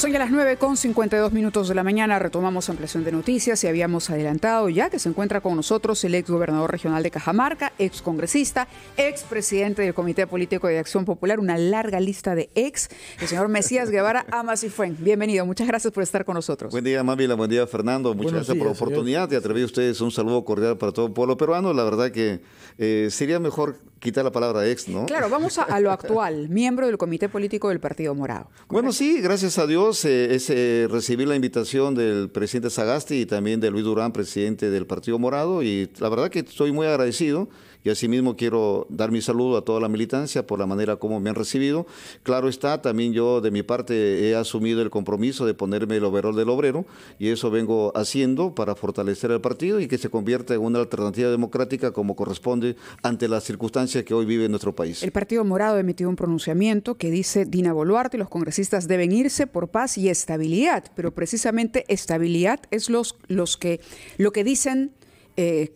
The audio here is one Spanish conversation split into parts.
Son ya las 9 con 52 minutos de la mañana. Retomamos ampliación de noticias y habíamos adelantado ya que se encuentra con nosotros el ex gobernador regional de Cajamarca, ex congresista, ex presidente del Comité Político de Acción Popular, una larga lista de ex, el señor Mesías Guevara Amasifuen. Bienvenido, muchas gracias por estar con nosotros. Buen día, Mávila, buen día, Fernando. Muchas gracias por la oportunidad de atreví a ustedes. Un saludo cordial para todo el pueblo peruano. La verdad que eh, sería mejor quita la palabra ex, ¿no? Claro, vamos a, lo actual, miembro del Comité Político del Partido Morado. Bueno, sí, gracias a Dios eh, es, eh, la invitación del presidente Sagasti y también de Luis Durán, presidente del Partido Morado, y la verdad que estoy muy agradecido. Y asimismo quiero dar mi saludo a toda la militancia por la manera como me han recibido. Claro está, también yo de mi parte he asumido el compromiso de ponerme el overol del obrero y eso vengo haciendo para fortalecer el partido y que se convierta en una alternativa democrática como corresponde ante las circunstancias que hoy vive nuestro país. El Partido Morado emitió un pronunciamiento que dice Dina Boluarte, y los congresistas deben irse por paz y estabilidad, pero precisamente estabilidad es los, los que, lo que dicen eh,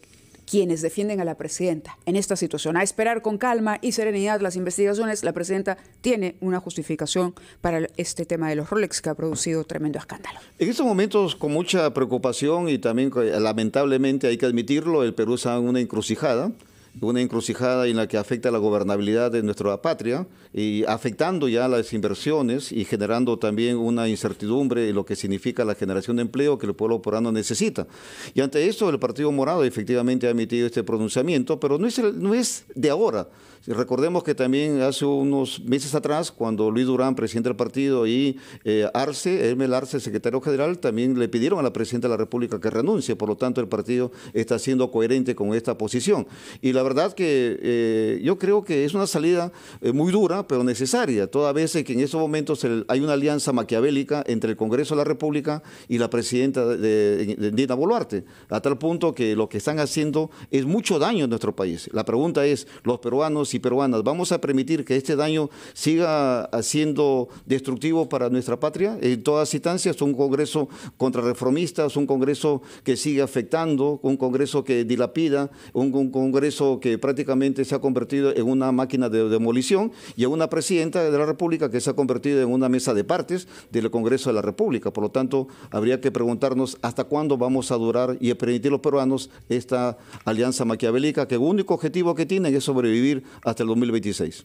quienes defienden a la presidenta en esta situación. A esperar con calma y serenidad las investigaciones, la presidenta tiene una justificación para este tema de los Rolex que ha producido tremendo escándalo. En estos momentos, con mucha preocupación y también eh, lamentablemente hay que admitirlo, el Perú está en una encrucijada una encrucijada en la que afecta la gobernabilidad de nuestra patria y afectando ya las inversiones y generando también una incertidumbre en lo que significa la generación de empleo que el pueblo porano necesita. Y ante esto el Partido Morado efectivamente ha emitido este pronunciamiento, pero no es, no es de ahora. Recordemos que también hace unos meses atrás, cuando Luis Durán, presidente del partido, y eh, Arce, Hermel Arce, secretario general, también le pidieron a la presidenta de la República que renuncie. Por lo tanto, el partido está siendo coherente con esta posición. Y la verdad que eh, yo creo que es una salida eh, muy dura, pero necesaria, toda vez que en esos momentos hay una alianza maquiavélica entre el Congreso de la República y la presidenta de, Dina Boluarte, a tal punto que lo que están haciendo es mucho daño en nuestro país. La pregunta es, los peruanos y peruanas, ¿vamos a permitir que este daño siga siendo destructivo para nuestra patria? En todas instancias, un Congreso contrarreformista, un Congreso que sigue afectando, un Congreso que dilapida, un Congreso que prácticamente se ha convertido en una máquina de demolición y en una presidenta de la República que se ha convertido en una mesa de partes del Congreso de la República. Por lo tanto, habría que preguntarnos hasta cuándo vamos a durar y a permitir a los peruanos esta alianza maquiavélica que el único objetivo que tienen es sobrevivir hasta el 2026.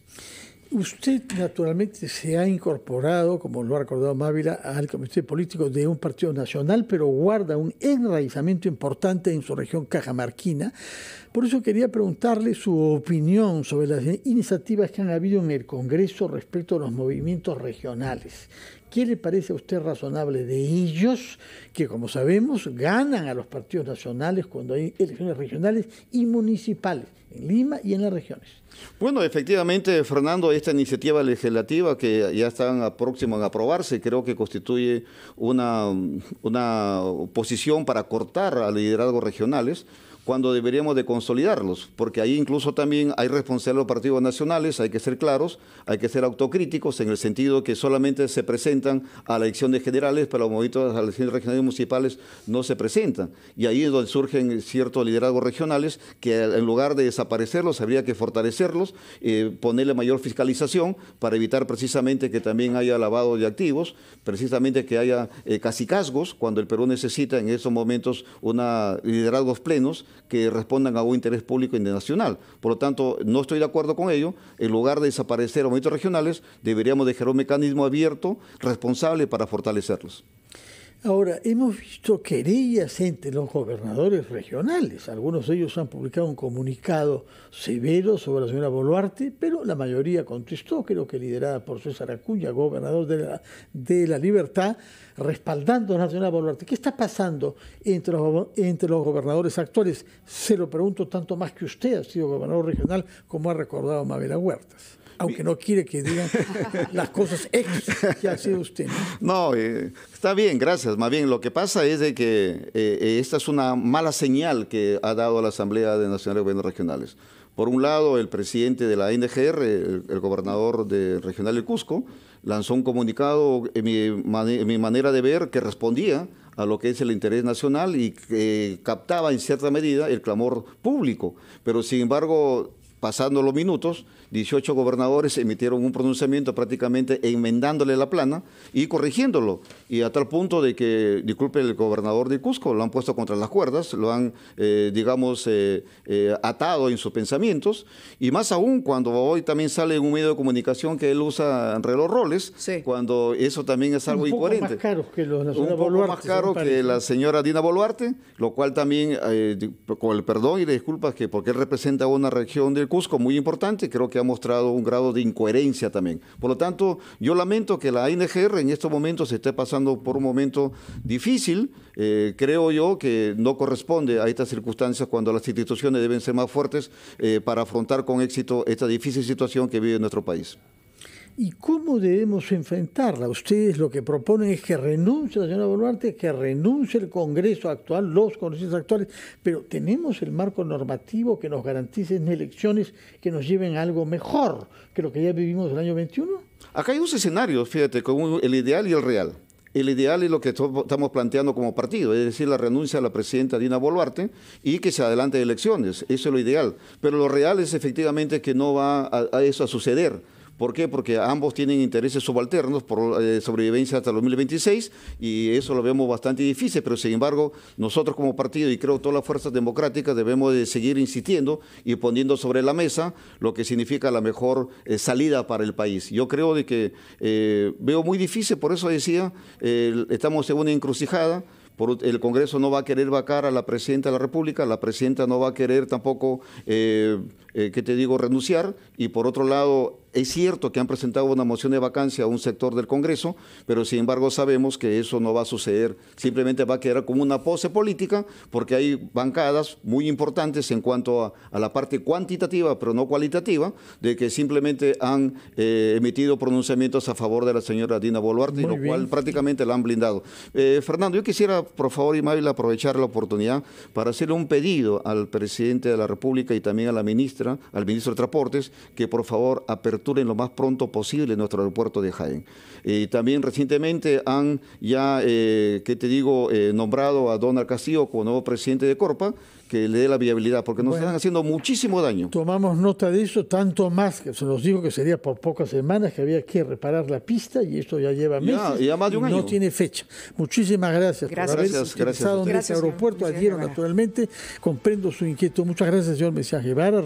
Usted naturalmente se ha incorporado, como lo ha recordado Mávila, al comité político de un partido nacional, pero guarda un enraizamiento importante en su región cajamarquina. Por eso quería preguntarle su opinión sobre las iniciativas que han habido en el Congreso respecto a los movimientos regionales. ¿Qué le parece a usted razonable de ellos, que como sabemos ganan a los partidos nacionales cuando hay elecciones regionales y municipales, en Lima y en las regiones? Bueno, efectivamente, Fernando, esta iniciativa legislativa que ya está próxima a aprobarse, creo que constituye una, una posición para cortar a liderazgos regionales cuando deberíamos de consolidarlos, porque ahí incluso también hay responsabilidad de los partidos nacionales, hay que ser claros, hay que ser autocríticos en el sentido que solamente se presentan a la elección generales, pero los movimientos a las elecciones regionales y municipales no se presentan. Y ahí es donde surgen ciertos liderazgos regionales que en lugar de desaparecerlos habría que fortalecerlos, eh, ponerle mayor fiscalización para evitar precisamente que también haya lavado de activos, precisamente que haya casi eh, casicazgos cuando el Perú necesita en esos momentos una liderazgos plenos que respondan a un interés público internacional. Por lo tanto, no estoy de acuerdo con ello. En lugar de desaparecer a movimientos regionales, deberíamos dejar un mecanismo abierto, responsable para fortalecerlos. Ahora, hemos visto querellas entre los gobernadores regionales. Algunos de ellos han publicado un comunicado severo sobre la señora Boluarte, pero la mayoría contestó, creo que liderada por César Acuña, gobernador de la, Libertad, respaldando a la señora Boluarte. ¿Qué está pasando entre los, gobernadores actuales? Se lo pregunto tanto más que usted ha sido gobernador regional, como ha recordado Mabel Huertas aunque no quiere que digan las cosas X que ha sido usted. No, eh, está bien, gracias. Más bien, lo que pasa es de que eh, eh, esta es una mala señal que ha dado la Asamblea de Nacionales de Gobiernos Regionales. Por un lado, el presidente de la NGR, el, gobernador de regional de Cusco, lanzó un comunicado, en mi, manera de ver, que respondía a lo que es el interés nacional y que captaba en cierta medida el clamor público. Pero sin embargo, pasando los minutos, 18 gobernadores emitieron un pronunciamiento prácticamente enmendándole la plana y corrigiéndolo. Y a tal punto de que, disculpe, el gobernador de Cusco lo han puesto contra las cuerdas, lo han, eh, digamos, eh, eh, atado en sus pensamientos. Y más aún cuando hoy también sale en un medio de comunicación que él usa reloj roles, cuando eso también es algo un poco incoherente. Más que un poco más caro que la señora Dina Boluarte, lo cual también, con el perdón y las disculpas que porque él representa una región del Cusco muy importante, creo que ha mostrado un grado de incoherencia también. Por lo tanto, yo lamento que la ANGR en estos momentos se esté pasando por un momento difícil, eh, creo yo que no corresponde a estas circunstancias cuando las instituciones deben ser más fuertes eh, para afrontar con éxito esta difícil situación que vive nuestro país. ¿Y cómo debemos enfrentarla? Ustedes lo que proponen es que renuncie la señora Boluarte, que renuncie el Congreso actual, los congresistas actuales, pero tenemos el marco normativo que nos garantice elecciones que nos lleven a algo mejor que lo que ya vivimos el año 21. Acá hay dos escenarios, fíjate, con el ideal y el real. El ideal es lo que estamos planteando como partido, es decir, la renuncia a la presidenta Dina Boluarte y que se adelante elecciones. Eso es lo ideal. Pero lo real es efectivamente que no va a eso a suceder ¿Por qué? Porque ambos tienen intereses subalternos por eh, sobrevivencia hasta el 2026 y eso lo vemos bastante difícil, pero sin embargo nosotros como partido y creo todas las fuerzas democráticas debemos de seguir insistiendo y poniendo sobre la mesa lo que significa la mejor eh, salida para el país. Yo creo de que eh, veo muy difícil, por eso decía, estamos en una encrucijada el Congreso no va a querer vacar a la Presidenta de la República, la Presidenta no va a querer tampoco eh, ¿qué te digo?, renunciar. Y por otro lado, es cierto que han presentado una moción de vacancia a un sector del Congreso, pero sin embargo sabemos que eso no va a suceder. Simplemente va a quedar como una pose política, porque hay bancadas muy importantes en cuanto a, la parte cuantitativa, pero no cualitativa, de que simplemente han eh, emitido pronunciamientos a favor de la señora Dina Boluarte, lo cual prácticamente la han blindado. Eh, Fernando, yo quisiera, por favor, Imabel, aprovechar la oportunidad para hacerle un pedido al presidente de la República y también a la ministra al ministro de Transportes, que por favor aperturen lo más pronto posible nuestro aeropuerto de Jaén. Eh, también recientemente han ya, eh, ¿qué te digo?, eh, nombrado a Donald Castillo como nuevo presidente de Corpa, que le dé la viabilidad, porque nos están haciendo muchísimo daño. Tomamos nota de eso, tanto más que se nos dijo que sería por pocas semanas que había que reparar la pista y esto ya lleva meses. Ya, más de un y No tiene fecha. Muchísimas gracias, gracias por gracias, gracias, en este aeropuerto. Adhiero naturalmente, comprendo su inquietud. Muchas gracias, señor Mesías Guevara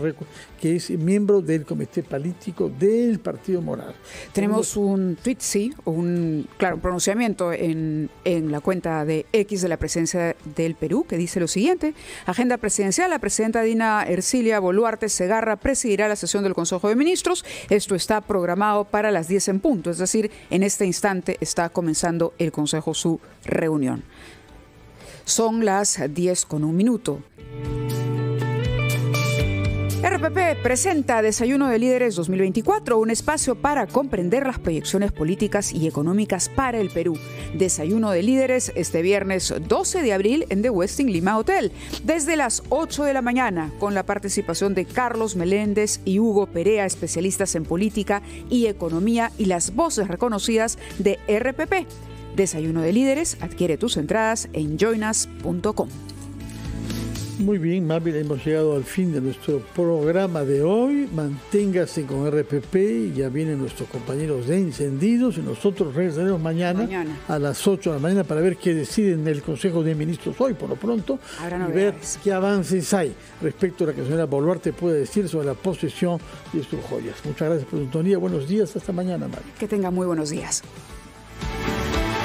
que es miembro del Comité Político del Partido Moral. Tenemos un tweet, sí, un claro, pronunciamiento en, en la cuenta de X de la Presidencia del Perú que dice lo siguiente: Agenda presidencial, la presidenta Dina Ercilia Boluarte Segarra presidirá la sesión del Consejo de Ministros. Esto está programado para las 10 en punto, es decir, en este instante está comenzando el Consejo su reunión. Son las 10 con un minuto. RPP presenta Desayuno de Líderes 2024, un espacio para comprender las proyecciones políticas y económicas para el Perú. Desayuno de Líderes este viernes 12 de abril en The Westin Lima Hotel, desde las 8 de la mañana, con la participación de Carlos Meléndez y Hugo Perea, especialistas en política y economía y las voces reconocidas de RPP. Desayuno de Líderes, adquiere tus entradas en joinas.com. Muy bien, Marvel, hemos llegado al fin de nuestro programa de hoy. Manténgase con RPP, ya vienen nuestros compañeros de Encendidos y nosotros regresaremos mañana, a las 8 de la mañana para ver qué deciden el Consejo de Ministros hoy, por lo pronto, y ver qué avances hay respecto a lo que la señora Boluarte puede decir sobre la posesión de sus joyas. Muchas gracias por su buenos días, hasta mañana, María. Que tenga muy buenos días.